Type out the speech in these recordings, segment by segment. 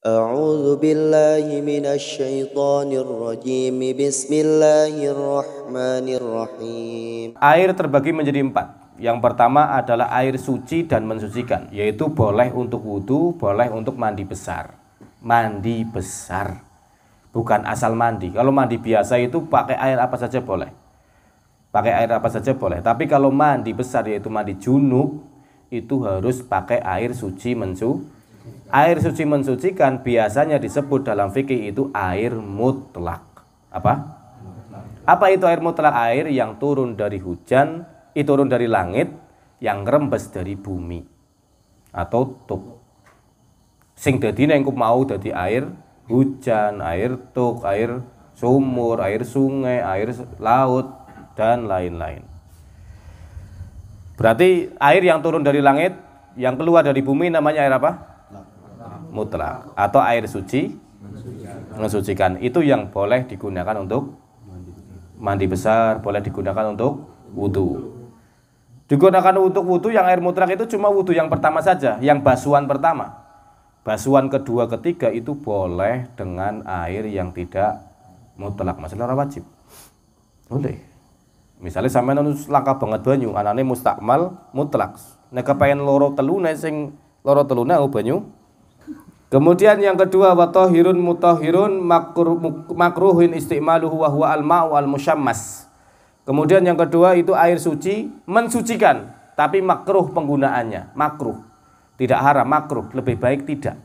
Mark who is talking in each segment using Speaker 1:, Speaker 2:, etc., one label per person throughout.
Speaker 1: أعوذ بالله من الشيطان الرجيم بسم الله الرحمن الرحيم Air terbagi menjadi empat yang pertama adalah air suci dan mensucikan, yaitu boleh untuk wudhu, boleh untuk mandi besar. Mandi besar, bukan asal mandi. Kalau mandi biasa itu pakai air apa saja boleh. Pakai air apa saja boleh. Tapi kalau mandi besar yaitu mandi junub, itu harus pakai air suci mensucikan Air suci mensucikan biasanya disebut dalam fikih itu air mutlak. Apa? Apa itu air mutlak? Air yang turun dari hujan, itu eh, turun dari langit, yang rembes dari bumi atau tuk. Sing dadi neng mau dadi air hujan, air tuk, air sumur, air sungai, air laut dan lain-lain. Berarti air yang turun dari langit, yang keluar dari bumi namanya air apa? mutlak atau air suci mensucikan itu yang boleh digunakan untuk mandi besar boleh digunakan untuk wudhu digunakan untuk wudhu yang air mutlak itu cuma wudhu yang pertama saja yang basuhan pertama basuhan kedua ketiga itu boleh dengan air yang tidak mutlak masalah wajib boleh misalnya sampai nonton langka banget banyu anane mustakmal mutlak nah kepengen loro telune sing loro telune banyu Kemudian yang kedua watahirun mutahirun makruhin istimaluhu wa huwa al-ma'u al-musyammas. Kemudian yang kedua itu air suci mensucikan tapi makruh penggunaannya, makruh. Tidak haram, makruh, lebih baik tidak.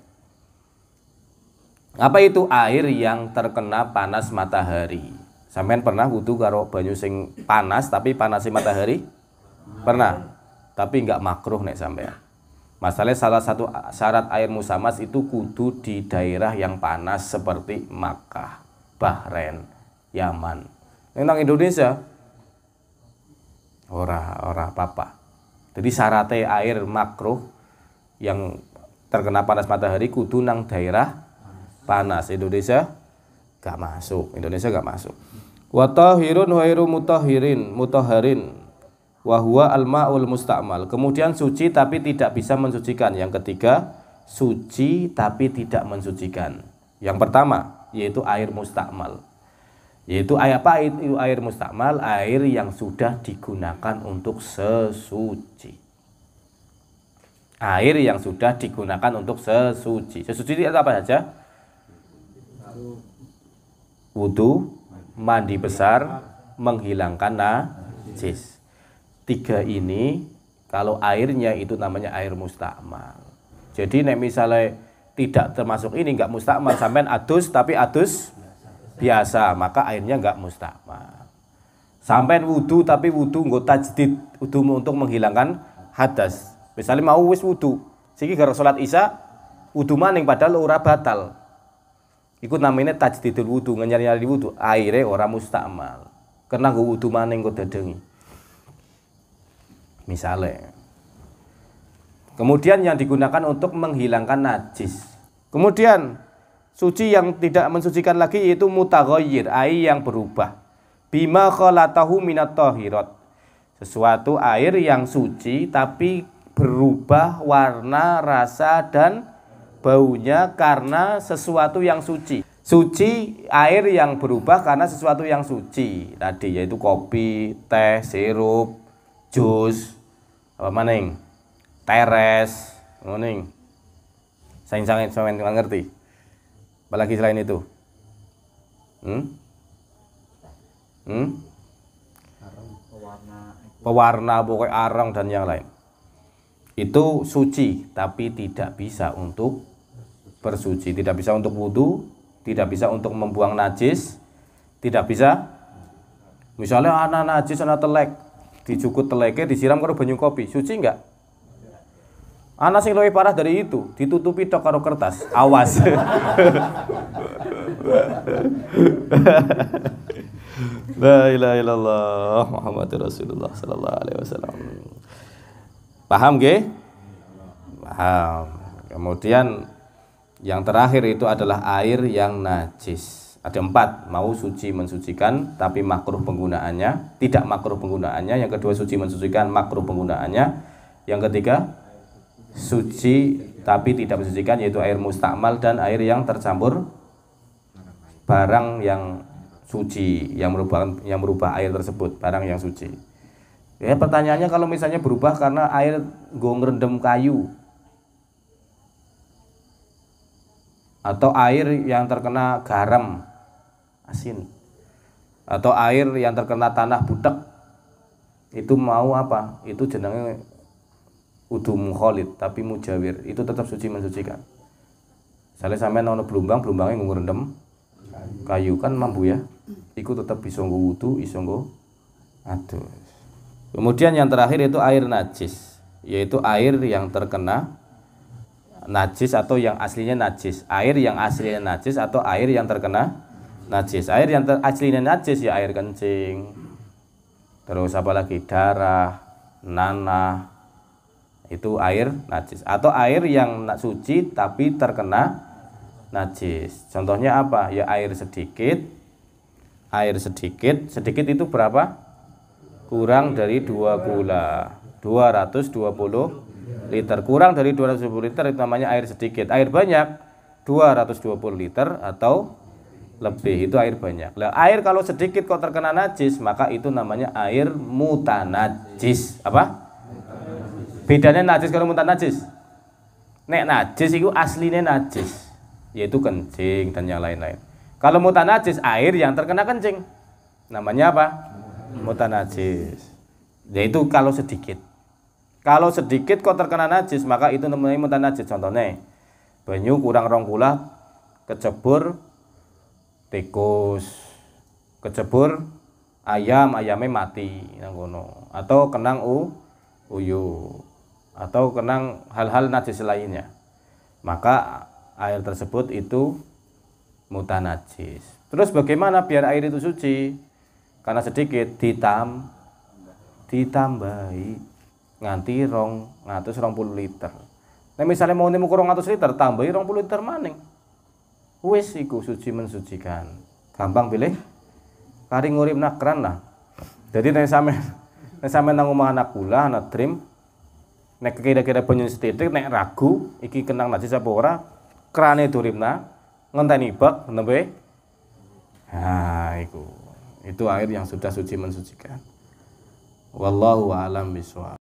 Speaker 1: Apa itu air yang terkena panas matahari? Sampean pernah wudhu karo banyu sing panas tapi panasnya matahari? Pernah. Tapi enggak makruh nek sampean. Masalahnya salah satu syarat air musamas itu kudu di daerah yang panas seperti Makkah, Bahrain, Yaman. Tentang Indonesia, ora ora apa-apa. Jadi syaratnya air makro yang terkena panas matahari kudu nang daerah panas. Indonesia gak masuk. Indonesia gak masuk. Wa wairu wa mutahirin, mutaharin wahwa al-ma'ul musta'mal. Kemudian suci tapi tidak bisa mensucikan. Yang ketiga, suci tapi tidak mensucikan. Yang pertama, yaitu air mustakmal Yaitu air apa itu air musta'mal? Air yang sudah digunakan untuk sesuci. Air yang sudah digunakan untuk sesuci. Sesuci itu apa saja? Wudhu, mandi besar, menghilangkan najis tiga ini kalau airnya itu namanya air mustakmal. Jadi nek misalnya tidak termasuk ini nggak mustakmal sampean adus tapi adus biasa maka airnya nggak mustakmal. Sampean wudhu tapi wudhu nggak tajdid wudhu untuk menghilangkan hadas. Misalnya mau wis wudhu, siki gara sholat isya wudhu maning padahal ora batal. ikut namanya tajdidul wudhu, ngenyari-nyari wudhu. Airnya ora mustakmal. Karena gue wudhu maning gue dedengi misalnya. Kemudian yang digunakan untuk menghilangkan najis. Kemudian suci yang tidak mensucikan lagi yaitu mutaghayyir, air yang berubah. Bima khalatahu minat tahirat. Sesuatu air yang suci tapi berubah warna, rasa dan baunya karena sesuatu yang suci. Suci air yang berubah karena sesuatu yang suci tadi yaitu kopi, teh, sirup, jus apa maning teres maning saya sangat sangat ngerti apalagi selain itu hmm? Hmm? pewarna pokoknya arang dan yang lain itu suci tapi tidak bisa untuk bersuci tidak bisa untuk wudhu tidak bisa untuk membuang najis tidak bisa misalnya anak najis anak telek dijukut teleke disiram karo banyu kopi suci enggak anak sing lebih parah dari itu ditutupi tok karo kertas awas La ilaha illallah Muhammad Rasulullah sallallahu alaihi wasallam. Paham ge Paham. Kemudian yang terakhir itu adalah air yang najis. Ada empat, mau suci mensucikan tapi makruh penggunaannya, tidak makruh penggunaannya. Yang kedua suci mensucikan makruh penggunaannya. Yang ketiga suci tapi tidak mensucikan yaitu air mustakmal dan air yang tercampur barang yang suci yang merubah yang merubah air tersebut barang yang suci. Ya pertanyaannya kalau misalnya berubah karena air gong rendem kayu atau air yang terkena garam asin atau air yang terkena tanah budak itu mau apa itu jenenge udum kholid tapi mujawir itu tetap suci mensucikan saya sampai nono belumbang, belumbangnya ngumur rendem kayu kan mampu ya. itu tetap bisa nggo wudu, iso adus. Kemudian yang terakhir itu air najis, yaitu air yang terkena najis atau yang aslinya najis, air yang aslinya najis atau air yang terkena najis air yang aslinya najis ya air kencing terus apalagi darah nanah itu air najis atau air yang nak suci tapi terkena najis contohnya apa ya air sedikit air sedikit sedikit itu berapa kurang dari dua gula 220 liter kurang dari 220 liter itu namanya air sedikit air banyak 220 liter atau lebih itu air banyak. Nah, air kalau sedikit kok terkena najis, maka itu namanya air mutanajis. Apa? Bedanya najis kalau mutanajis. Nek najis itu aslinya najis, yaitu kencing dan yang lain-lain. Kalau mutanajis air yang terkena kencing. Namanya apa? Mutanajis. Yaitu kalau sedikit. Kalau sedikit kok terkena najis, maka itu namanya mutanajis. Contohnya, banyu kurang rongkulah, kecebur, tikus kecebur ayam ayamnya mati nang atau kenang u uyu atau kenang hal-hal najis lainnya maka air tersebut itu najis terus bagaimana biar air itu suci karena sedikit ditam ditambahi nganti rong ngatus rong puluh liter nah misalnya mau nemu kurang ngatus liter tambahi rong puluh liter maning wis iku suci mensucikan gampang pilih kari ngurip nakran lah jadi nek sampean nek sampean nang omah anak kula anak trim nek kira-kira penyun setitik nek ragu iki kenang nasi apa ora krane duripna ngenteni bak nembe nah iku itu air yang sudah suci mensucikan wallahu alam biswa